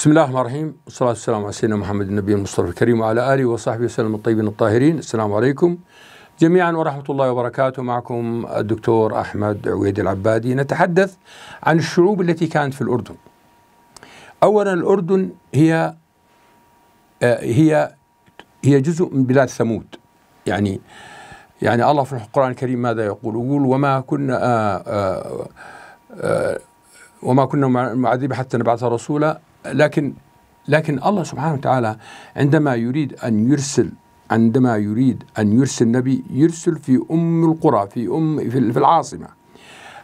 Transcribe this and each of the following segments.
بسم الله الرحمن الرحيم والصلاة والسلام على سيدنا محمد النبي المصطفى الكريم وعلى آله وصحبه وسلم الطيبين الطاهرين السلام عليكم جميعا ورحمة الله وبركاته معكم الدكتور أحمد عويد العبادي نتحدث عن الشعوب التي كانت في الأردن أولا الأردن هي هي هي جزء من بلاد ثمود يعني يعني الله في القرآن الكريم ماذا يقول يقول وما كنا آآ آآ وما كنا معذبين حتى نبعث رسولا لكن لكن الله سبحانه وتعالى عندما يريد أن يرسل عندما يريد أن يرسل نبي يرسل في أم القرى في أم في العاصمة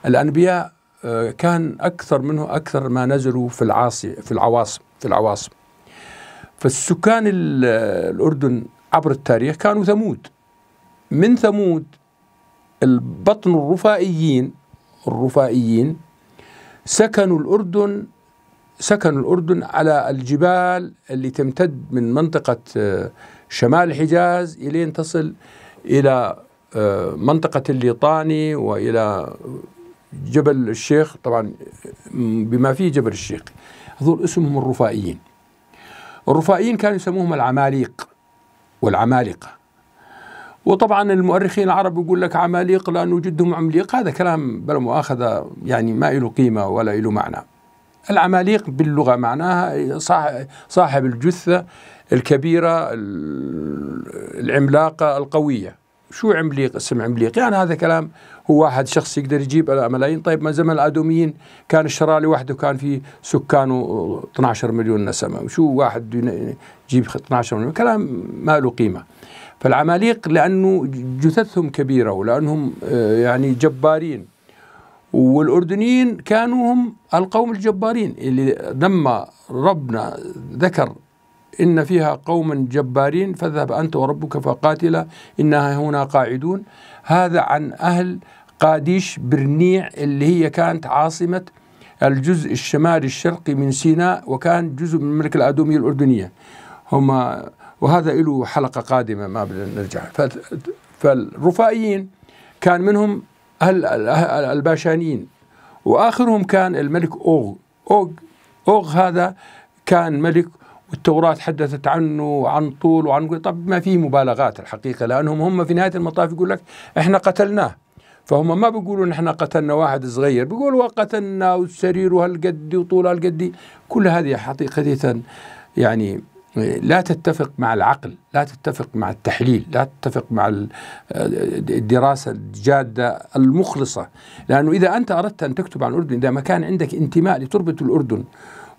الأنبياء آه، كان أكثر منه أكثر ما نزلوا في العاصي في العواصم في العواصم فالسكان الأردن عبر التاريخ كانوا ثمود من ثمود البطن الرفائيين الرفائيين سكنوا الأردن سكنوا الأردن على الجبال اللي تمتد من منطقة آه، شمال الحجاز إلين تصل إلى آه، منطقة الليطاني وإلى جبل الشيخ طبعا بما فيه جبل الشيخ هذول اسمهم الرفائيين الرفائيين كانوا يسموهم العماليق والعمالقة وطبعا المؤرخين العرب يقول لك عماليق لأنه جدهم عمليق هذا كلام بلا مؤاخذة يعني ما له قيمة ولا له معنى العماليق باللغة معناها صاحب الجثة الكبيرة العملاقة القوية شو عمليق اسم عمليق يعني هذا كلام هو واحد شخص يقدر يجيب ملايين طيب ما زمن الادوميين كان الشراء لوحده كان في سكانه 12 مليون نسمه شو واحد يجيب 12 مليون كلام ما له قيمه فالعماليق لانه جثثهم كبيره ولانهم آه، يعني جبارين والأردنيين كانوا هم القوم الجبارين اللي لما ربنا ذكر إن فيها قوما جبارين فاذهب أنت وربك فقاتلا إنها هنا قاعدون هذا عن أهل قاديش برنيع اللي هي كانت عاصمة الجزء الشمالي الشرقي من سيناء وكان جزء من المملكة الأدومية الأردنية هم وهذا له حلقة قادمة ما بنرجع فالرفائيين كان منهم أهل الباشانيين وآخرهم كان الملك أوغ أوغ أوغ هذا كان ملك والتوراة تحدثت عنه وعن طول وعن طب ما في مبالغات الحقيقة لأنهم هم في نهاية المطاف يقول لك إحنا قتلناه فهم ما بيقولوا نحن قتلنا واحد صغير بيقولوا قتلنا والسرير وهالقد وطول هالقد كل هذه حقيقة يعني لا تتفق مع العقل لا تتفق مع التحليل لا تتفق مع الدراسة الجادة المخلصة لأنه إذا أنت أردت أن تكتب عن الأردن إذا ما كان عندك انتماء لتربة الأردن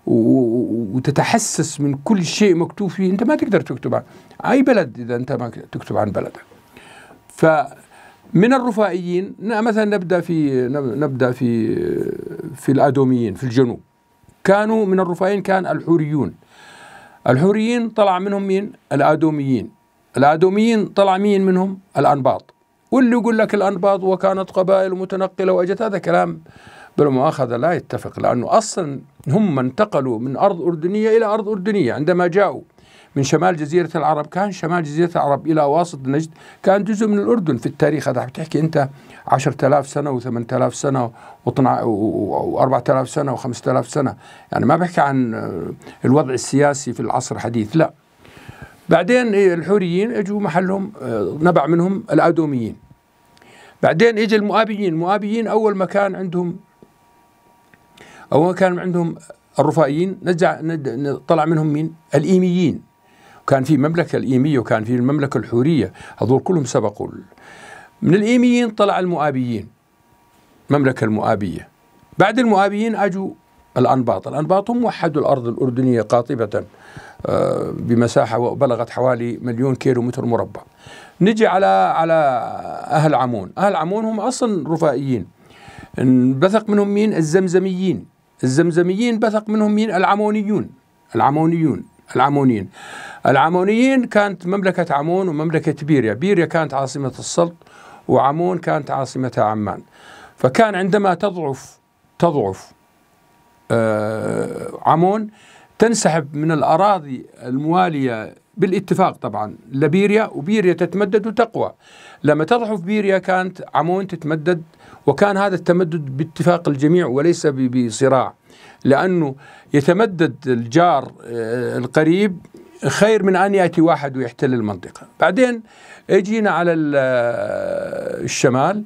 وتتحسس من كل شيء مكتوب فيه أنت ما تقدر تكتب عن أي بلد إذا أنت ما تكتب عن بلدك فمن الرفائيين مثلا نبدأ في نبدأ في في الأدوميين في الجنوب كانوا من الرفائيين كان الحوريون الحوريين طلع منهم مين؟ الآدوميين الآدوميين طلع مين منهم؟ الأنباط واللي يقول لك الأنباط وكانت قبائل متنقلة وأجت هذا كلام بالمؤاخذة لا يتفق لأنه أصلا هم انتقلوا من أرض أردنية إلى أرض أردنية عندما جاءوا من شمال جزيرة العرب كان شمال جزيرة العرب إلى واسط نجد كان جزء من الأردن في التاريخ هذا بتحكي أنت 10000 سنة و8000 سنة و4000 سنة و5000 سنة يعني ما بحكي عن آه، الوضع السياسي في العصر الحديث لا بعدين آه، الحوريين اجوا محلهم آه، نبع منهم الادوميين بعدين اجى المؤابيين المؤابيين اول ما كان عندهم اول ما كان عندهم الرفائيين نزع طلع منهم مين الايميين وكان في مملكة الإيمية وكان في المملكة الحورية هذول كلهم سبقوا من الإيميين طلع المؤابيين مملكة المؤابية بعد المؤابيين أجوا الأنباط الأنباط هم وحدوا الأرض الأردنية قاطبة آه، بمساحة بلغت حوالي مليون كيلو متر مربع نجي على على أهل عمون أهل عمون هم أصلا رفائيين بثق منهم مين الزمزميين الزمزميين بثق منهم مين العمونيون العمونيون العمونيين العمونيين كانت مملكة عمون ومملكة بيريا بيريا كانت عاصمة السلط وعمون كانت عاصمتها عمان فكان عندما تضعف تضعف آه، عمون تنسحب من الأراضي الموالية بالاتفاق طبعا لبيريا وبيريا تتمدد وتقوى لما تضعف بيريا كانت عمون تتمدد وكان هذا التمدد باتفاق الجميع وليس بصراع لأنه يتمدد الجار آه، القريب خير من أن يأتي واحد ويحتل المنطقة بعدين اجينا على الشمال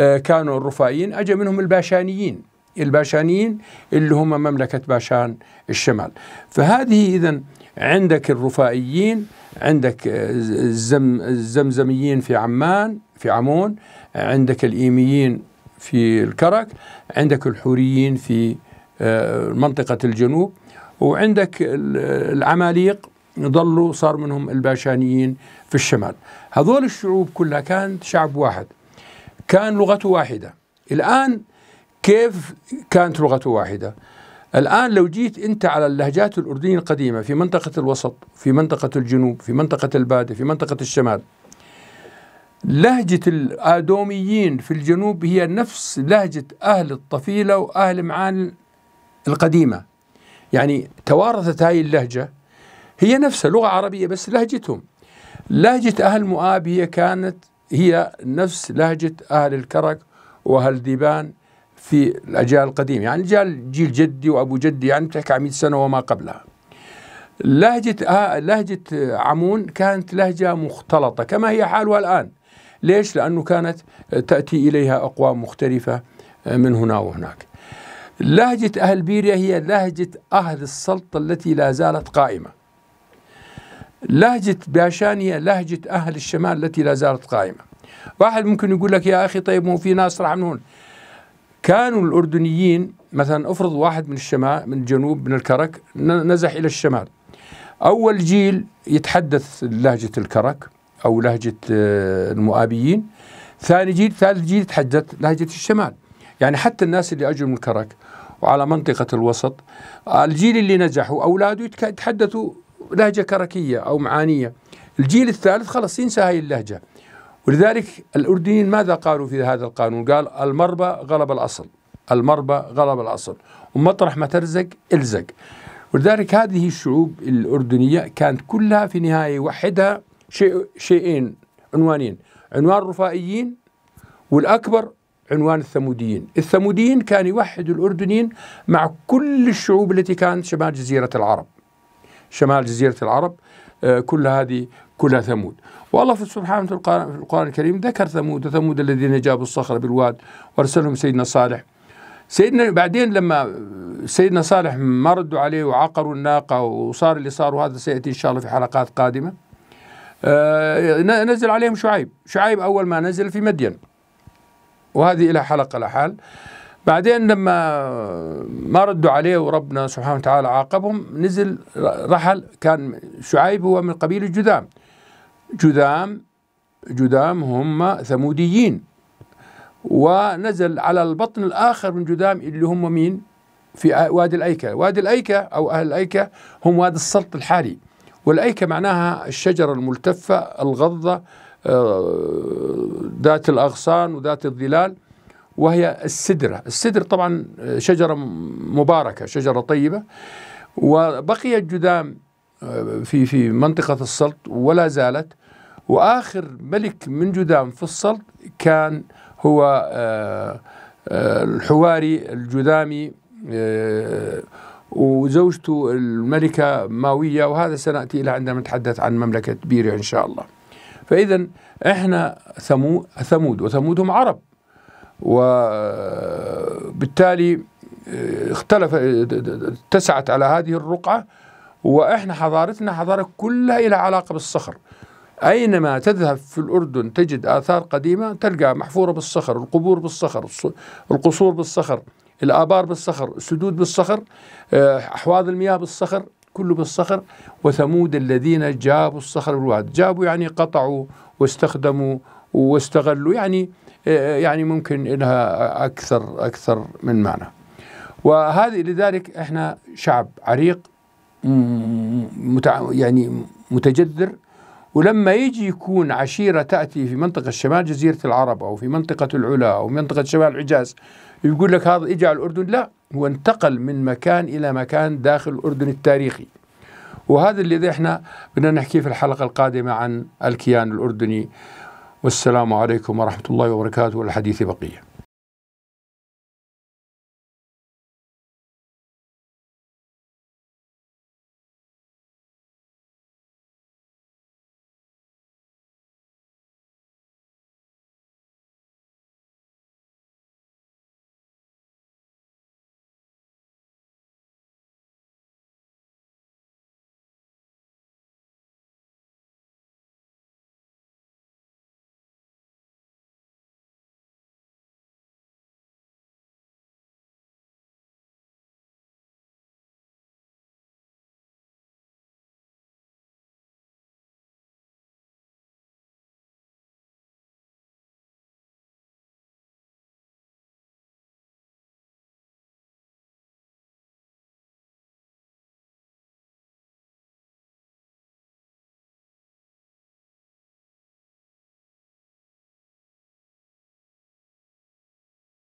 آه، كانوا الرفائيين أجا منهم الباشانيين الباشانيين اللي هم مملكة باشان الشمال فهذه إذا عندك الرفائيين عندك آه، الزم الزمزميين في عمان في عمون عندك الإيميين في الكرك عندك الحوريين في آه، منطقة الجنوب وعندك العماليق ضلوا صار منهم الباشانيين في الشمال هذول الشعوب كلها كانت شعب واحد كان لغته واحدة الآن كيف كانت لغته واحدة الآن لو جيت أنت على اللهجات الأردنية القديمة في منطقة الوسط في منطقة الجنوب في منطقة البادة في منطقة الشمال لهجة الآدوميين في الجنوب هي نفس لهجة أهل الطفيلة وأهل معان القديمة يعني توارثت هذه اللهجة هي نفسها لغة عربية بس لهجتهم لهجة أهل مؤاب هي كانت هي نفس لهجة أهل الكرك وأهل ديبان في الأجيال القديمة يعني جال جيل جدي وأبو جدي يعني بتحكي عن 100 سنة وما قبلها لهجة أه، لهجة عمون كانت لهجة مختلطة كما هي حالها الآن ليش؟ لأنه كانت تأتي إليها أقوام مختلفة أه، من هنا وهناك لهجة أهل بيريا هي لهجة أهل السلطة التي لا زالت قائمة لهجة باشانية لهجة أهل الشمال التي لا زالت قائمة واحد ممكن يقول لك يا أخي طيب مو في ناس راح من هون كانوا الأردنيين مثلا أفرض واحد من الشمال من الجنوب من الكرك نزح إلى الشمال أول جيل يتحدث لهجة الكرك أو لهجة آه، المؤابيين ثاني جيل ثالث جيل يتحدث لهجة الشمال يعني حتى الناس اللي أجوا من الكرك وعلى منطقة الوسط الجيل اللي نجحوا أولاده يتحدثوا لهجه كركيه او معانيه الجيل الثالث خلص ينسى هاي اللهجه ولذلك الاردنيين ماذا قالوا في هذا القانون؟ قال المربى غلب الاصل المربى غلب الاصل ومطرح ما ترزق الزق ولذلك هذه الشعوب الاردنيه كانت كلها في النهايه يوحدها شيء شيئين عنوانين عنوان الرفائيين والاكبر عنوان الثموديين الثموديين كان يوحد الأردنيين مع كل الشعوب التي كانت شمال جزيرة العرب شمال جزيرة العرب آه، كل هذه كلها ثمود والله سبحانه في القرآن الكريم ذكر ثمود وثمود الذين جابوا الصخره بالواد وارسلهم سيدنا صالح سيدنا بعدين لما سيدنا صالح ما ردوا عليه وعقروا الناقة وصار اللي صار وهذا سيأتي إن شاء الله في حلقات قادمة آه، نزل عليهم شعيب شعيب أول ما نزل في مدين وهذه إلى حلقة لحال بعدين لما ما ردوا عليه وربنا سبحانه وتعالى عاقبهم نزل رحل كان شعيب هو من قبيل جذام جذام جذام هم ثموديين ونزل على البطن الآخر من جذام اللي هم مين في وادي الأيكة وادي الأيكة أو أهل الأيكة هم وادي السلط الحالي والأيكة معناها الشجرة الملتفة الغضة آه، ذات الأغصان وذات الظلال وهي السدرة السدر طبعا شجرة مباركة شجرة طيبة وبقي الجدام آه، في في منطقة السلط ولا زالت وآخر ملك من جذام في السلط كان هو آه، آه، الحواري الجذامي وزوجته الملكة ماوية وهذا سنأتي إلى عندما نتحدث عن مملكة بيري إن شاء الله فإذا إحنا ثمود وثمود هم عرب وبالتالي آه، اختلف آه، اتسعت على هذه الرقعة وإحنا حضارتنا حضارة كلها إلى علاقة بالصخر أينما تذهب في الأردن تجد آثار قديمة تلقى محفورة بالصخر القبور بالصخر القصور بالصخر الآبار بالصخر السدود بالصخر آه، أحواض المياه بالصخر كله بالصخر وثمود الذين جابوا الصخر بالواد جابوا يعني قطعوا واستخدموا واستغلوا يعني يعني ممكن انها أكثر أكثر من معنى وهذه لذلك احنا شعب عريق متع... يعني متجذر ولما يجي يكون عشيرة تأتي في منطقة شمال جزيرة العرب أو في منطقة العلا أو منطقة شمال الحجاز يقول لك هذا اجى على الأردن لا هو انتقل من مكان إلى مكان داخل الأردن التاريخي وهذا اللي احنا بدنا نحكيه في الحلقة القادمة عن الكيان الأردني والسلام عليكم ورحمة الله وبركاته والحديث بقية